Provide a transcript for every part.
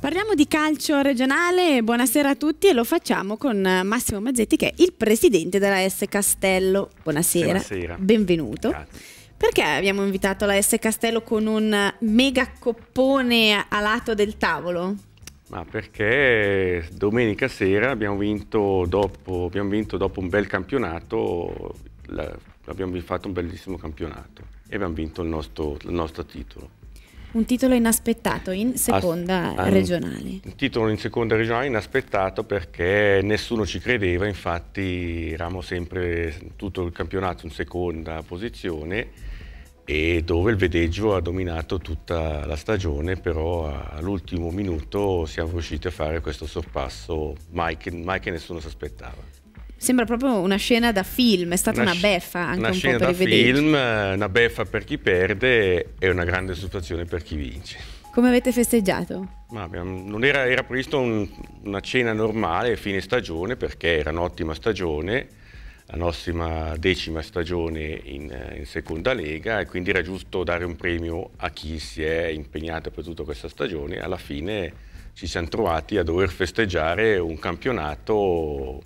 Parliamo di calcio regionale, buonasera a tutti e lo facciamo con Massimo Mazzetti che è il presidente della S Castello. Buonasera, buonasera. benvenuto. Grazie. Perché abbiamo invitato la S Castello con un mega coppone a lato del tavolo? Ma perché domenica sera abbiamo vinto dopo, abbiamo vinto dopo un bel campionato, la, abbiamo fatto un bellissimo campionato e abbiamo vinto il nostro, il nostro titolo. Un titolo inaspettato in seconda As ah, regionale. Un titolo in seconda regionale inaspettato perché nessuno ci credeva, infatti eravamo sempre tutto il campionato in seconda posizione e dove il Vedeggio ha dominato tutta la stagione, però all'ultimo minuto siamo riusciti a fare questo sorpasso mai che, mai che nessuno si aspettava. Sembra proprio una scena da film, è stata una, una beffa anche un po' per i vedenti. Una scena da film, una beffa per chi perde e una grande soddisfazione per chi vince. Come avete festeggiato? Abbiamo, era, era, previsto un, una cena normale a fine stagione perché era un'ottima stagione, la nostra decima stagione in, in seconda lega e quindi era giusto dare un premio a chi si è impegnato per tutta questa stagione. Alla fine ci siamo trovati a dover festeggiare un campionato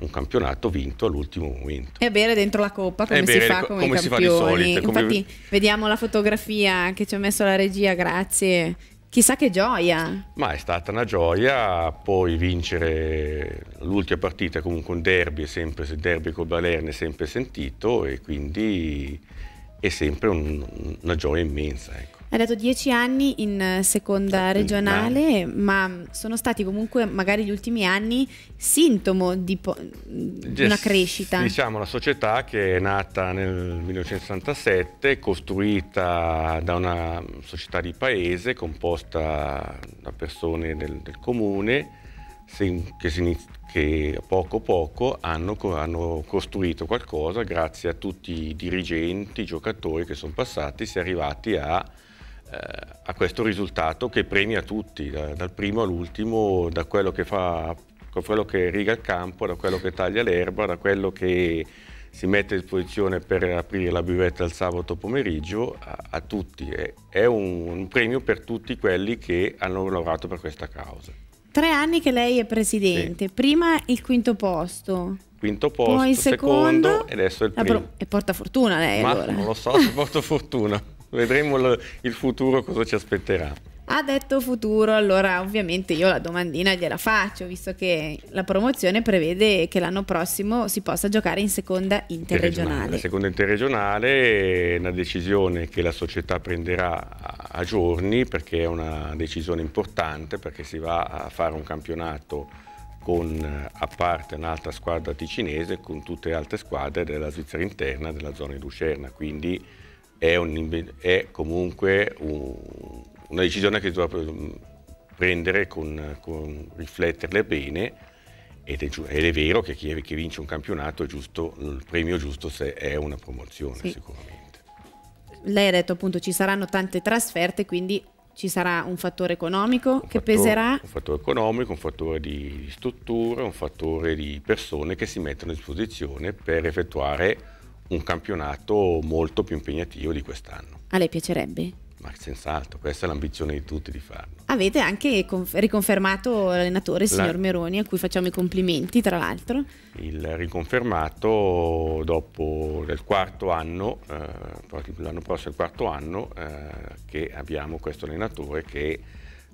un campionato vinto all'ultimo momento. E bere dentro la coppa come bene, si fa come, come si fa di solito. Come... vediamo la fotografia che ci ha messo la regia, grazie. Chissà che gioia! Ma è stata una gioia, poi vincere l'ultima partita, comunque un derby, sempre, il derby col Balerne è sempre sentito e quindi è sempre un, una gioia immensa. Ecco. Ha dato dieci anni in eh, seconda certo, regionale, ma sono stati comunque magari gli ultimi anni sintomo di una crescita. Diciamo la società che è nata nel 1967, costruita da una società di paese composta da persone del, del comune che, si, che poco poco hanno, hanno costruito qualcosa grazie a tutti i dirigenti, i giocatori che sono passati, si è arrivati a eh, a questo risultato che premia tutti, da, dal primo all'ultimo, da quello che fa, da quello che riga il campo, da quello che taglia l'erba, da quello che si mette a disposizione per aprire la bivetta il sabato pomeriggio a, a tutti. È, è un, un premio per tutti quelli che hanno lavorato per questa causa. Tre anni che lei è presidente, sì. prima il quinto posto, quinto posto, poi il secondo, secondo e adesso il ah, primo. E porta fortuna lei Ma allora. non lo so se porta fortuna. Vedremo il futuro cosa ci aspetterà. Ha detto futuro, allora ovviamente io la domandina gliela faccio, visto che la promozione prevede che l'anno prossimo si possa giocare in seconda interregionale. La seconda interregionale è una decisione che la società prenderà a giorni perché è una decisione importante, perché si va a fare un campionato con a parte un'altra squadra ticinese con tutte le altre squadre della Svizzera interna della zona di Lucerna, quindi è, un, è comunque un, una decisione che si deve prendere con, con rifletterle bene ed è, ed è, vero che chi, chi vince un campionato è giusto, il premio giusto è una promozione sì. sicuramente. Lei ha detto appunto ci saranno tante trasferte, quindi ci sarà un fattore economico un che fattore, peserà? Un fattore economico, un fattore di strutture, un fattore di persone che si mettono a disposizione per effettuare un campionato molto più impegnativo di quest'anno. A lei piacerebbe? Ma senz'altro, questa è l'ambizione di tutti di farlo. Avete anche riconfermato l'allenatore, il signor La... Meroni, a cui facciamo i complimenti, tra l'altro. Il riconfermato dopo il quarto anno, eh, l'anno prossimo è il quarto anno, eh, che abbiamo questo allenatore che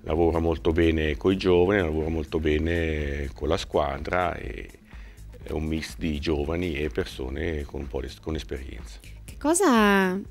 lavora molto bene con i giovani, lavora molto bene con la squadra e è un mix di giovani e persone con, con esperienza. Che cosa mh,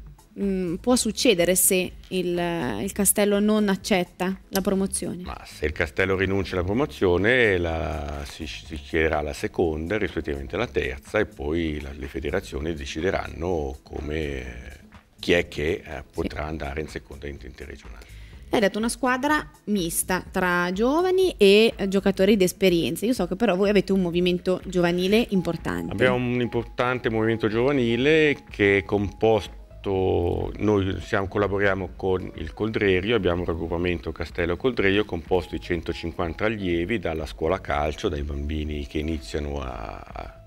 mm, può succedere se il, il, castello non accetta la promozione? Ma se il castello rinuncia alla promozione la, si, si, chiederà la seconda, rispettivamente la terza e poi la, le federazioni decideranno come, chi è che eh, potrà sì. andare in seconda interregionale. Hai detto una squadra mista tra giovani e giocatori d'esperienza. Io so che però voi avete un movimento giovanile importante. Abbiamo un importante movimento giovanile che è composto noi siamo, collaboriamo con il Coldrerio, abbiamo un raggruppamento Castello Coldrerio composto di 150 allievi dalla scuola calcio, dai bambini che iniziano a,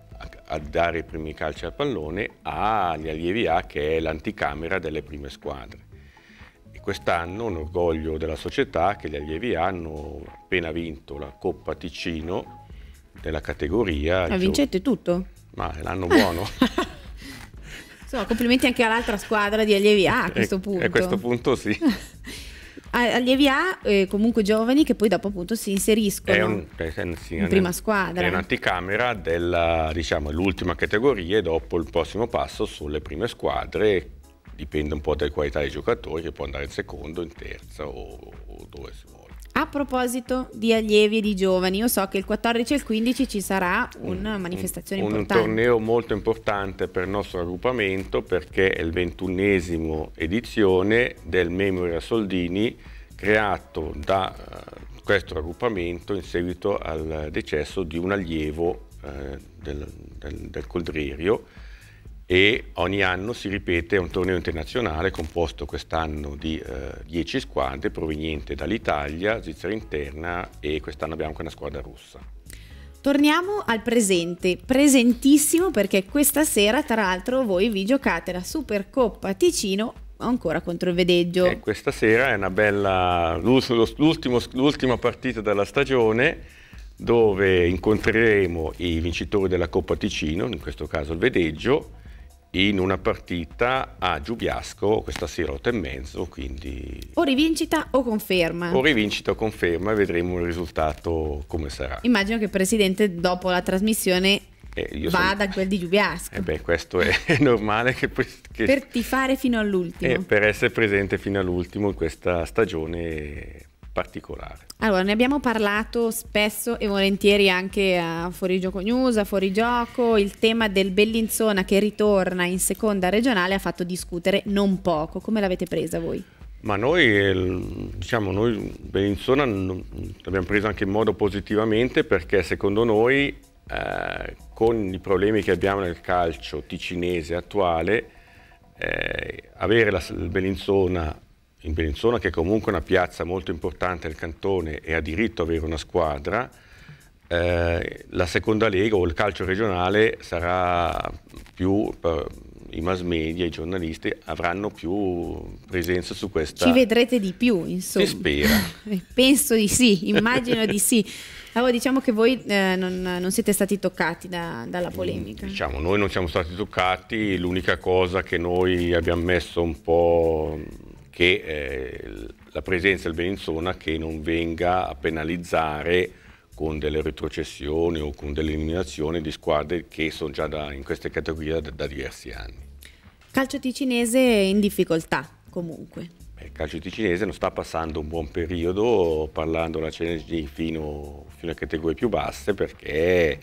a dare i primi calci al pallone agli allievi A che è l'anticamera delle prime squadre. Quest'anno un orgoglio della società che gli allievi hanno appena vinto la Coppa Ticino della categoria. Ma ah, vincete tutto? Ma è l'anno buono. Insomma, complimenti anche all'altra squadra di allievi A a eh, questo punto. A questo punto sì. allievi A, eh, comunque giovani, che poi dopo appunto si inseriscono è un, è, eh, sì, in prima squadra. È un'anticamera dell'ultima diciamo, categoria e dopo il prossimo passo sulle prime squadre dipende un po' dalle qualità dei giocatori che può andare in secondo, in terza o, o dove si vuole. A proposito di allievi e di giovani, io so che il 14 e il 15 ci sarà una mm, mm, manifestazione un, importante. Un torneo molto importante per il nostro raggruppamento perché è il ventunesimo edizione del Memorial Soldini creato da eh, questo raggruppamento in seguito al decesso di un allievo uh, del, del, del Coldrierio e ogni anno si ripete un torneo internazionale composto quest'anno di 10 eh, squadre provenienti dall'Italia, Svizzera interna e quest'anno abbiamo anche una squadra russa. Torniamo al presente, presentissimo perché questa sera tra l'altro voi vi giocate la Supercoppa Ticino ancora contro il Vedeggio. E questa sera è una bella, l'ultima partita della stagione dove incontreremo i vincitori della Coppa Ticino, in questo caso il Vedeggio, in una partita a Giubiasco questa sera 8 e mezzo, quindi... O rivincita o conferma. O rivincita o conferma e vedremo il risultato come sarà. Immagino che il Presidente dopo la trasmissione eh, vada sono... quel di Giubiasco. Eh beh, questo è, è normale che, che... Per tifare fino all'ultimo. Eh, per essere presente fino all'ultimo in questa stagione particolare. Allora, ne abbiamo parlato spesso e volentieri anche a Fuori Gioco News, a Fuori Gioco, il tema del Bellinzona che ritorna in seconda regionale ha fatto discutere non poco. Come l'avete presa voi? Ma noi, diciamo, noi Bellinzona l'abbiamo presa anche in modo positivamente perché secondo noi eh, con i problemi che abbiamo nel calcio ticinese attuale, eh, avere la, il Bellinzona in Bellinzona, che è comunque una piazza molto importante del cantone e ha diritto ad avere una squadra, eh, la seconda lega o il calcio regionale sarà più per, i mass media, i giornalisti avranno più presenza su questa. Ci vedrete di più, insomma. Si spera. Penso di sì, immagino di sì. Allora diciamo che voi eh, non, non, siete stati toccati da, dalla polemica. Mm, diciamo, noi non siamo stati toccati, l'unica cosa che noi abbiamo messo un po' che eh, la presenza del Bellinzona che non venga a penalizzare con delle retrocessioni o con delle eliminazioni di squadre che sono già da, in queste categorie da, da, diversi anni. Calcio ticinese in difficoltà comunque. Il calcio ticinese non sta passando un buon periodo parlando della CNG fino, fino a categorie più basse perché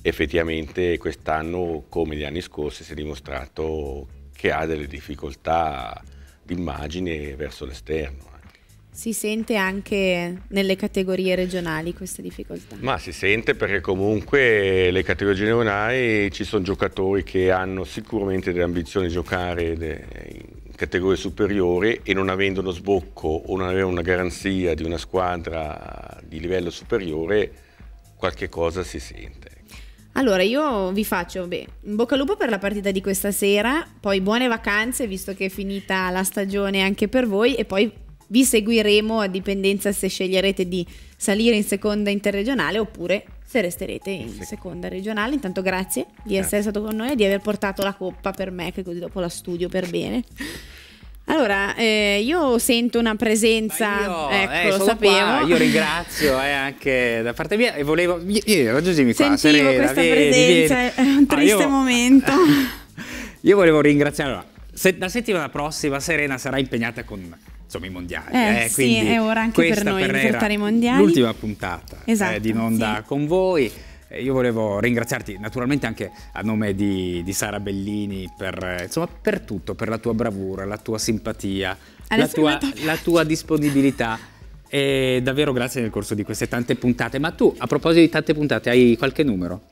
effettivamente quest'anno come gli anni scorsi si è dimostrato che ha delle difficoltà immagine verso l'esterno. Eh. Si sente anche nelle categorie regionali questa difficoltà? Ma si sente perché comunque le categorie regionali ci sono giocatori che hanno sicuramente delle ambizioni di giocare in categorie superiori e non avendo uno sbocco o non avendo una garanzia di una squadra di livello superiore qualche cosa si sente. Allora, io vi faccio beh, in bocca al lupo per la partita di questa sera, poi buone vacanze visto che è finita la stagione anche per voi e poi vi seguiremo a dipendenza se sceglierete di salire in seconda interregionale oppure se resterete in sì. seconda regionale. Intanto grazie di grazie. essere stato con noi e di aver portato la coppa per me che così dopo la studio per bene. Allora, eh, io sento una presenza, io, ecco, eh, lo sapevo. Qua, io ringrazio eh, anche da parte mia e volevo... Vieni, raggiungimi qua, Sentivo serena, questa vieni, presenza, vieni. è un triste ah, io, momento. Io volevo ringraziare... Allora, se, la settimana prossima Serena sarà impegnata con insomma, i mondiali. Eh, eh, sì, è ora anche per noi di portare i mondiali. L'ultima puntata esatto, eh, di esatto, Nonda sì. con voi io volevo ringraziarti naturalmente anche a nome di, di Sara Bellini per, insomma, per, tutto, per la tua bravura, la tua simpatia, la tua, la tua disponibilità. E davvero grazie nel corso di queste tante puntate. Ma tu, a proposito di tante puntate, hai qualche numero?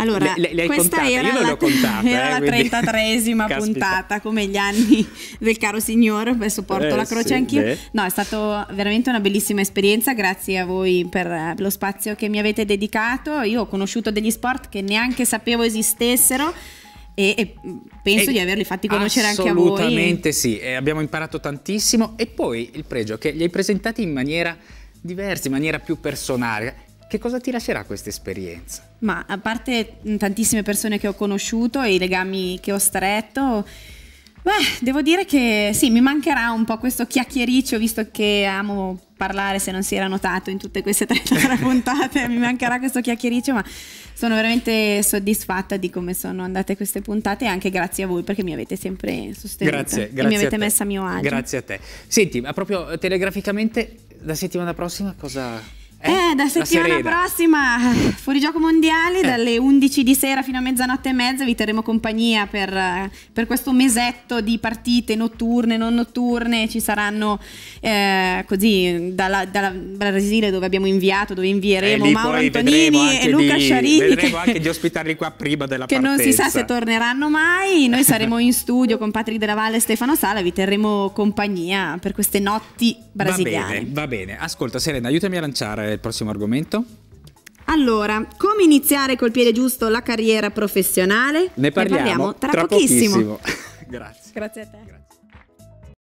Allora, le, le, le questa contate? Eh, era, la, contata, era eh, la, 33esima puntata, come gli anni del caro signore, adesso porto eh, la croce sì, anch'io. Beh. No, è stata veramente una bellissima esperienza, grazie a voi per lo spazio che mi avete dedicato. Io ho conosciuto degli sport che neanche sapevo esistessero. E, penso e di averli fatti conoscere anche a voi. Assolutamente sì, e abbiamo imparato tantissimo e poi il pregio è che li hai presentati in maniera diversa, in maniera più personale che cosa ti lascerà questa esperienza? Ma a parte tantissime persone che ho conosciuto e i legami che ho stretto, beh, devo dire che sì, mi mancherà un po' questo chiacchiericcio, visto che amo parlare, se non si era notato in tutte queste 30 puntate, mi mancherà questo chiacchiericcio, ma sono veramente soddisfatta di come sono andate queste puntate e anche grazie a voi perché mi avete sempre sostenuto. Grazie, grazie. E mi avete a messa a mio agio. Grazie a te. Senti, ma proprio telegraficamente la settimana prossima cosa eh, eh, da settimana prossima, fuori gioco mondiale, eh. dalle 11 di sera fino a mezzanotte e mezza vi terremo compagnia per, eh, per questo mesetto di partite notturne, non notturne, ci saranno eh, così dalla, dalla, Brasile dove abbiamo inviato, dove invieremo eh, Mauro Antonini e Luca di, Sciarini. Vedremo che, anche di ospitarli qua prima della che Che non si sa se torneranno mai, noi saremo in studio con Patrick della Valle e Stefano Sala, vi terremo compagnia per queste notti brasiliane. Va bene, va bene. ascolta Serena, aiutami a lanciare il prossimo argomento? Allora, come iniziare col piede giusto la carriera professionale? Ne parliamo, ne parliamo tra, tra, pochissimo. pochissimo. Grazie. Grazie a te. Grazie.